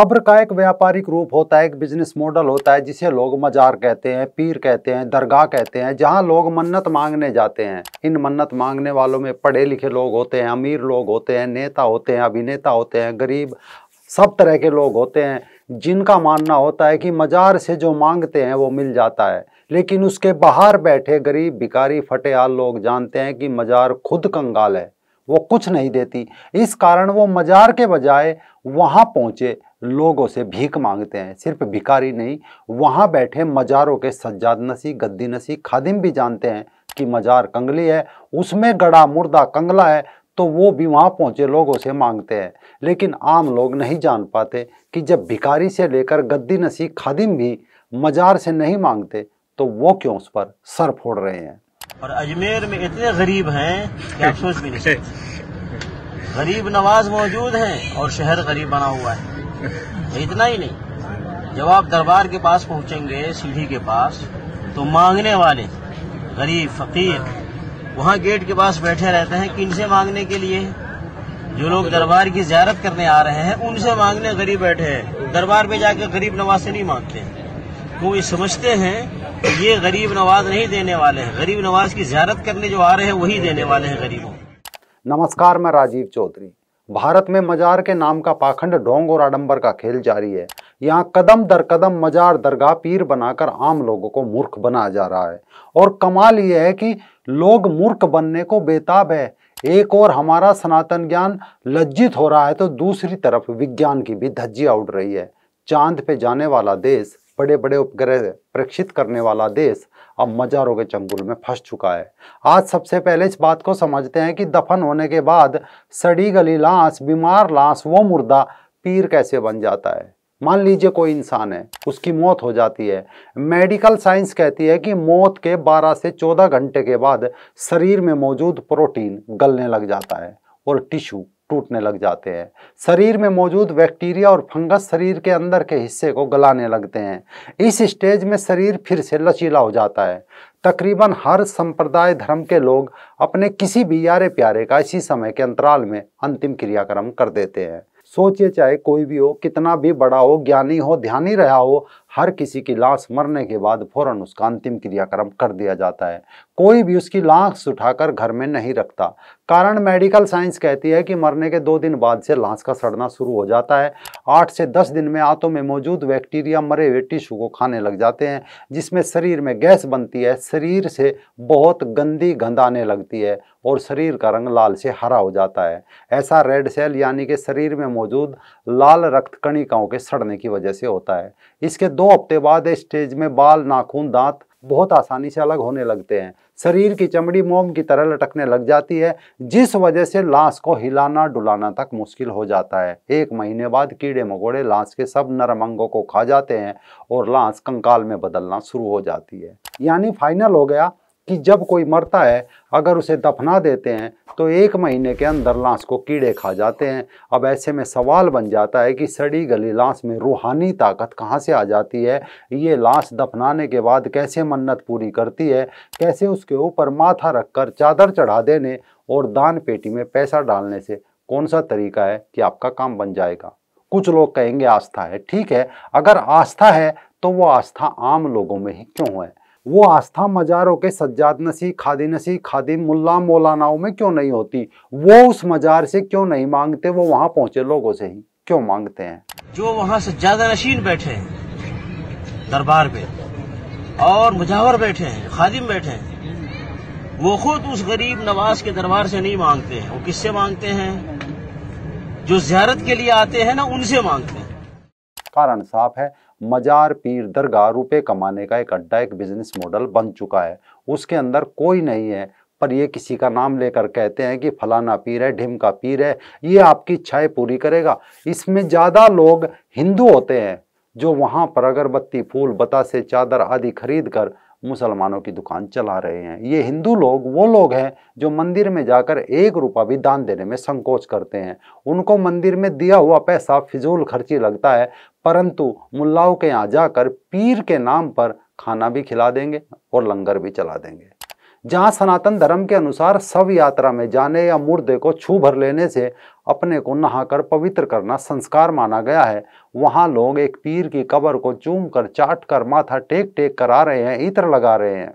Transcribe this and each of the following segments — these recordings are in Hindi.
कब्र का एक व्यापारिक रूप होता है एक बिजनेस मॉडल होता है जिसे लोग मजार कहते हैं पीर कहते हैं दरगाह कहते हैं जहां लोग मन्नत मांगने जाते हैं इन मन्नत मांगने वालों में पढ़े लिखे लोग होते हैं अमीर लोग होते हैं नेता होते हैं अभिनेता होते हैं गरीब सब तरह के लोग होते हैं जिनका मानना होता है कि मजार से जो मांगते हैं वो मिल जाता है लेकिन उसके बाहर बैठे गरीब भिकारी फटेहाल लोग जानते हैं कि मजार खुद कंगाल है वो कुछ नहीं देती इस कारण वो मजार के बजाय वहाँ पहुँचे लोगों से भीख मांगते हैं सिर्फ भिकारी नहीं वहाँ बैठे मज़ारों के सज्जाद नसी गद्दी नसी खादिम भी जानते हैं कि मज़ार कंगली है उसमें गड़ा मुर्दा कंगला है तो वो भी वहाँ पहुँचे लोगों से मांगते हैं लेकिन आम लोग नहीं जान पाते कि जब भिकारी से लेकर गद्दी नसी खादिम भी मज़ार से नहीं मांगते तो वो क्यों उस पर सर फोड़ रहे हैं और अजमेर में इतने गरीब हैं कि आप सोच भी नहीं गरीब नवाज मौजूद हैं और शहर गरीब बना हुआ है इतना ही नहीं जब आप दरबार के पास पहुंचेंगे सीढ़ी के पास तो मांगने वाले गरीब फकीर वहाँ गेट के पास बैठे रहते हैं किनसे मांगने के लिए जो लोग दरबार की जियारत करने आ रहे हैं उनसे मांगने गरीब बैठे हैं दरबार में जाकर गरीब नवाज से नहीं मांगते वो ये समझते हैं ये गरीब नवाज नहीं देने वाले हैं गरीब नवाज की जियारत करने जो आ रहे हैं वही देने वाले हैं गरीबों नमस्कार मैं राजीव चौधरी भारत में मजार के नाम का पाखंड ढोंग और आडंबर का खेल जारी है यहाँ कदम दर कदम मजार दरगाह पीर बनाकर आम लोगों को मूर्ख बनाया जा रहा है और कमाल यह है कि लोग मूर्ख बनने को बेताब है एक और हमारा सनातन ज्ञान लज्जित हो रहा है तो दूसरी तरफ विज्ञान की भी धज्जिया उड़ रही है चांद पे जाने वाला देश बड़े बड़े उपग्रह परीक्षित करने वाला देश अब मजारों के चंगुल में फंस चुका है आज सबसे पहले इस बात को समझते हैं कि दफन होने के बाद सड़ी गली लाश बीमार लाश वो मुर्दा पीर कैसे बन जाता है मान लीजिए कोई इंसान है उसकी मौत हो जाती है मेडिकल साइंस कहती है कि मौत के 12 से 14 घंटे के बाद शरीर में मौजूद प्रोटीन गलने लग जाता है और टिश्यू टूटने लग जाते हैं शरीर में मौजूद बैक्टीरिया और फंगस शरीर के अंदर के हिस्से को गलाने लगते हैं इस स्टेज में शरीर फिर से लचीला हो जाता है तकरीबन हर संप्रदाय धर्म के लोग अपने किसी भी यारे प्यारे का इसी समय के अंतराल में अंतिम क्रियाक्रम कर देते हैं सोचिए चाहे कोई भी हो कितना भी बड़ा हो ज्ञानी हो ध्यानी रहा हो हर किसी की लाश मरने के बाद फौरन उसका अंतिम क्रियाक्रम कर दिया जाता है कोई भी उसकी लाश उठाकर घर में नहीं रखता कारण मेडिकल साइंस कहती है कि मरने के दो दिन बाद से लाश का सड़ना शुरू हो जाता है आठ से दस दिन में आंतों में मौजूद बैक्टीरिया मरे हुए टिश्यू को खाने लग जाते हैं जिसमें शरीर में गैस बनती है शरीर से बहुत गंदी गंध आने लगती है और शरीर का रंग लाल से हरा हो जाता है ऐसा रेड सेल यानी कि शरीर में मौजूद लाल रक्त कणिकाओं के सड़ने की वजह से होता है इसके दो हफ्ते बाद इस स्टेज में बाल नाखून दांत बहुत आसानी से अलग होने लगते हैं शरीर की चमड़ी मोम की तरह लटकने लग जाती है जिस वजह से लाश को हिलाना डुलाना तक मुश्किल हो जाता है एक महीने बाद कीड़े मकोड़े लाश के सब नरम अंगों को खा जाते हैं और लाश कंकाल में बदलना शुरू हो जाती है यानी फाइनल हो गया कि जब कोई मरता है अगर उसे दफना देते हैं तो एक महीने के अंदर लाश को कीड़े खा जाते हैं अब ऐसे में सवाल बन जाता है कि सड़ी गली लाश में रूहानी ताकत कहाँ से आ जाती है ये लाश दफनाने के बाद कैसे मन्नत पूरी करती है कैसे उसके ऊपर माथा रखकर चादर चढ़ा देने और दान पेटी में पैसा डालने से कौन सा तरीका है कि आपका काम बन जाएगा कुछ लोग कहेंगे आस्था है ठीक है अगर आस्था है तो वो आस्था आम लोगों में ही क्यों है वो आस्था मज़ारों के सज्जाद नसी खादी नसी खादी मुल्ला मौलानाओं में क्यों नहीं होती वो उस मज़ार से क्यों नहीं मांगते वो वहाँ पहुँचे लोगों से ही क्यों मांगते हैं जो वहाँ सज्जादा नशीन बैठे हैं दरबार पे और मुजावर बैठे हैं खादिम बैठे हैं वो खुद उस गरीब नवाज के दरबार से नहीं मांगते हैं वो किससे मांगते हैं जो जियारत के लिए आते हैं ना उनसे मांगते हैं कारण साफ है मजार पीर दरगाह रुपए कमाने का एक अड्डा एक बिजनेस मॉडल बन चुका है उसके अंदर कोई नहीं है पर ये किसी का नाम लेकर कहते हैं कि फलाना पीर है ढिम का पीर है ये आपकी इच्छाएं पूरी करेगा इसमें ज़्यादा लोग हिंदू होते हैं जो वहाँ पर अगरबत्ती फूल बतासे चादर आदि खरीद कर मुसलमानों की दुकान चला रहे हैं ये हिंदू लोग वो लोग हैं जो मंदिर में जाकर एक रुपया भी दान देने में संकोच करते हैं उनको मंदिर में दिया हुआ पैसा फिजूल खर्ची लगता है परंतु मुल्लाओं के यहाँ जाकर पीर के नाम पर खाना भी खिला देंगे और लंगर भी चला देंगे जहाँ सनातन धर्म के अनुसार सब यात्रा में जाने या मुर्दे को छू भर लेने से अपने को नहाकर पवित्र करना संस्कार माना गया है वहाँ लोग एक पीर की कबर को चूम कर चाट कर माथा टेक टेक कर आ रहे हैं इत्र लगा रहे हैं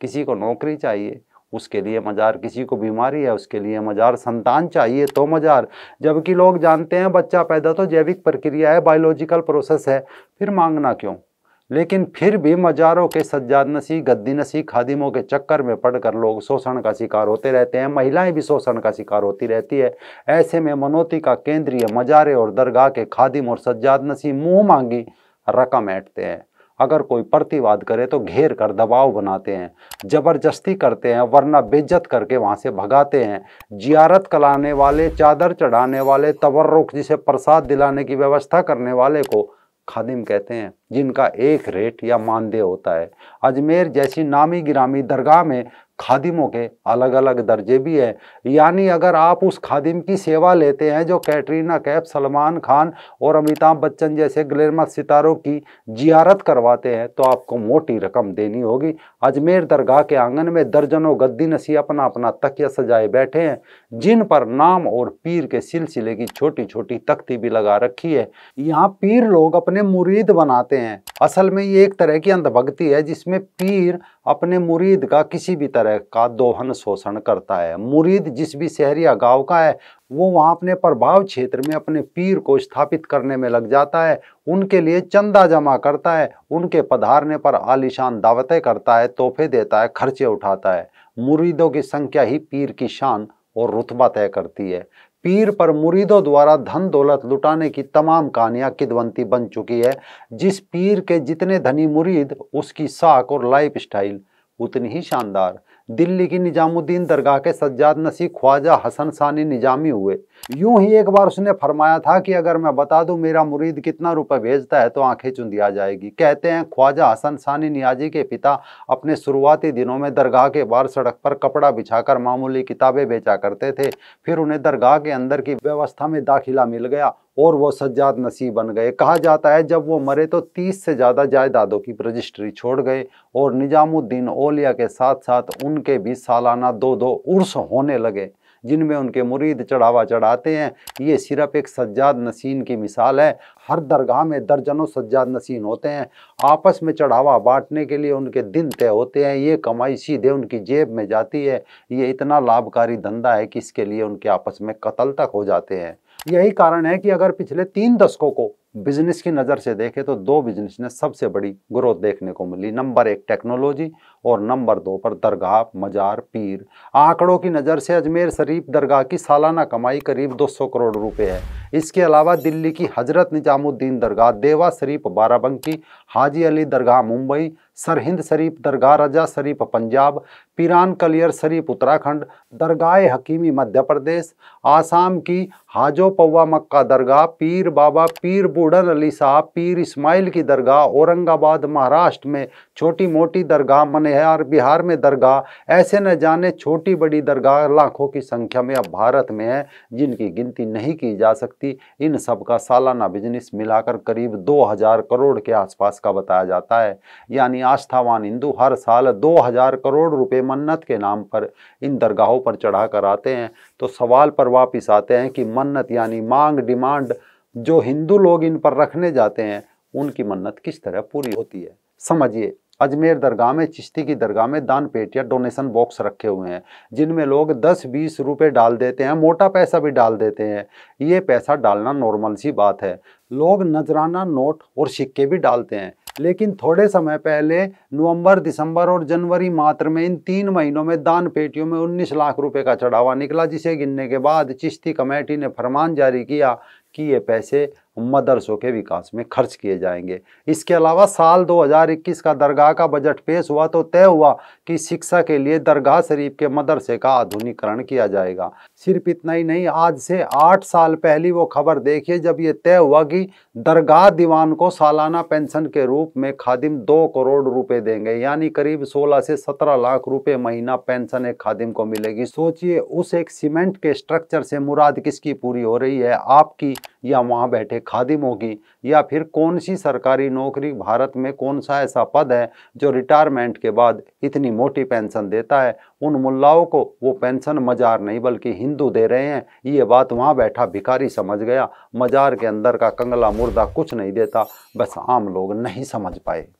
किसी को नौकरी चाहिए उसके लिए मज़ार किसी को बीमारी है उसके लिए मज़ार संतान चाहिए तो मज़ार जबकि लोग जानते हैं बच्चा पैदा तो जैविक प्रक्रिया है बायोलॉजिकल प्रोसेस है फिर मांगना क्यों लेकिन फिर भी मजारों के गद्दी गद्दीनसी खादिमों के चक्कर में पड़कर लोग शोषण का शिकार होते रहते हैं महिलाएं भी शोषण का शिकार होती रहती है ऐसे में मनोती का केंद्रीय मजारे और दरगाह के खादिम और नशी मुँह मांगी रकम ऐटते हैं अगर कोई प्रतिवाद करे तो घेर कर दबाव बनाते हैं ज़बरदस्ती करते हैं वरना बेज्जत करके वहाँ से भगाते हैं जियारत कराने वाले चादर चढ़ाने वाले तवर्रुक जिसे प्रसाद दिलाने की व्यवस्था करने वाले को खादिम कहते हैं जिनका एक रेट या मानदेय होता है अजमेर जैसी नामी गिरामी दरगाह में खादिमों के अलग अलग दर्जे भी हैं यानी अगर आप उस खादिम की सेवा लेते हैं जो कैटरीना कैफ सलमान खान और अमिताभ बच्चन जैसे ग्लैमर सितारों की जियारत करवाते हैं तो आपको मोटी रकम देनी होगी अजमेर दरगाह के आंगन में दर्जनों गद्दी नसी अपना अपना तकिया सजाए बैठे हैं जिन पर नाम और पीर के सिलसिले की छोटी छोटी तख्ती भी लगा रखी है यहाँ पीर लोग अपने मुरीद बनाते हैं असल में ये एक तरह की अंधभक्ति है जिसमें पीर अपने मुरीद का किसी भी तरह का दोहन शोषण करता है मुरीद जिस भी शहर या गांव का है वो वहाँ अपने प्रभाव क्षेत्र में अपने पीर को स्थापित करने में लग जाता है उनके लिए चंदा जमा करता है उनके पधारने पर आलिशान दावतें करता है तोहफे देता है खर्चे उठाता है मुरीदों की संख्या ही पीर की शान और रुतबा तय करती है पीर पर मुरीदों द्वारा धन दौलत लुटाने की तमाम कहानियां किदवंती बन चुकी है जिस पीर के जितने धनी मुरीद उसकी साख और लाइफ स्टाइल उतनी ही शानदार दिल्ली की निजामुद्दीन दरगाह के सज्जाद नसी ख्वाजा हसन सानी निजामी हुए यूं ही एक बार उसने फरमाया था कि अगर मैं बता दूं मेरा मुरीद कितना रुपए भेजता है तो आंखें चुन दिया जाएगी कहते हैं ख्वाजा हसन सानी नियाजी के पिता अपने शुरुआती दिनों में दरगाह के बाहर सड़क पर कपड़ा बिछाकर मामूली किताबें बेचा करते थे फिर उन्हें दरगाह के अंदर की व्यवस्था में दाखिला मिल गया और वो सज्जाद नसीब बन गए कहा जाता है जब वो मरे तो तीस से ज़्यादा जायदादों की रजिस्ट्री छोड़ गए और निजामुद्दीन ओलिया के साथ साथ उनके भी सालाना दो दो उर्स होने लगे जिनमें उनके मुरीद चढ़ावा चढ़ाते हैं ये सिर्फ एक सज्जाद नसीन की मिसाल है हर दरगाह में दर्जनों सज्जाद नसीन होते हैं आपस में चढ़ावा बांटने के लिए उनके दिन तय होते हैं ये कमाई सीधे उनकी जेब में जाती है ये इतना लाभकारी धंधा है कि इसके लिए उनके आपस में कत्ल तक हो जाते हैं यही कारण है कि अगर पिछले तीन दशकों को बिजनेस की नज़र से देखें तो दो बिजनेस ने सबसे बड़ी ग्रोथ देखने को मिली नंबर एक टेक्नोलॉजी और नंबर दो पर दरगाह मजार पीर आंकड़ों की नज़र से अजमेर शरीफ दरगाह की सालाना कमाई करीब 200 करोड़ रुपए है इसके अलावा दिल्ली की हजरत निजामुद्दीन दरगाह देवा शरीफ बाराबंकी हाजी अली दरगाह मुंबई सरहिंद शरीफ दरगाह रजा शरीफ पंजाब पीरान कलियर शरीफ उत्तराखंड दरगाह हकीमी मध्य प्रदेश आसाम की हाजो पौवा मक्का दरगाह पीर बाबा पीर बूढ़न अली साहब पीर इस्माइल की दरगाह औरंगाबाद महाराष्ट्र में छोटी मोटी दरगाह मनहार बिहार में दरगाह ऐसे न जाने छोटी बड़ी दरगाह लाखों की संख्या में अब भारत में है जिनकी गिनती नहीं की जा सकती इन सब का सालाना बिजनेस मिलाकर करीब दो करोड़ के आसपास का बताया जाता है यानी यानी आस्थावान हिंदू हर साल दो हजार करोड़ रुपए मन्नत के नाम पर इन दरगाहों पर चढ़ा कर आते हैं तो सवाल पर वापस आते हैं कि मन्नत यानी मांग डिमांड जो हिंदू लोग इन पर रखने जाते हैं उनकी मन्नत किस तरह पूरी होती है समझिए अजमेर दरगाह में चिश्ती की दरगाह में दान पेट या डोनेशन बॉक्स रखे हुए हैं जिनमें लोग 10-20 रुपए डाल देते हैं मोटा पैसा भी डाल देते हैं ये पैसा डालना नॉर्मल सी बात है लोग नजराना नोट और सिक्के भी डालते हैं लेकिन थोड़े समय पहले नवंबर दिसंबर और जनवरी मात्र में इन तीन महीनों में दान पेटियों में 19 लाख रुपए का चढ़ावा निकला जिसे गिनने के बाद चिश्ती कमेटी ने फरमान जारी किया कि ये पैसे मदरसों के विकास में खर्च किए जाएंगे इसके अलावा साल 2021 का दरगाह का बजट पेश हुआ तो तय हुआ कि शिक्षा के लिए दरगाह शरीफ के मदरसे का आधुनिकरण किया जाएगा सिर्फ इतना ही नहीं आज से आठ साल पहली वो खबर देखिए जब ये तय हुआ कि दरगाह दीवान को सालाना पेंशन के रूप में खादिम दो करोड़ रुपए देंगे यानी करीब सोलह से सत्रह लाख रुपए महीना पेंशन एक खादिम को मिलेगी सोचिए उस एक सीमेंट के स्ट्रक्चर से मुराद किसकी पूरी हो रही है आपकी या वहाँ बैठे खादिमों की या फिर कौन सी सरकारी नौकरी भारत में कौन सा ऐसा पद है जो रिटायरमेंट के बाद इतनी मोटी पेंशन देता है उन मुल्लाओं को वो पेंशन मजार नहीं बल्कि हिंदू दे रहे हैं ये बात वहाँ बैठा भिखारी समझ गया मजार के अंदर का कंगला मुर्दा कुछ नहीं देता बस आम लोग नहीं समझ पाए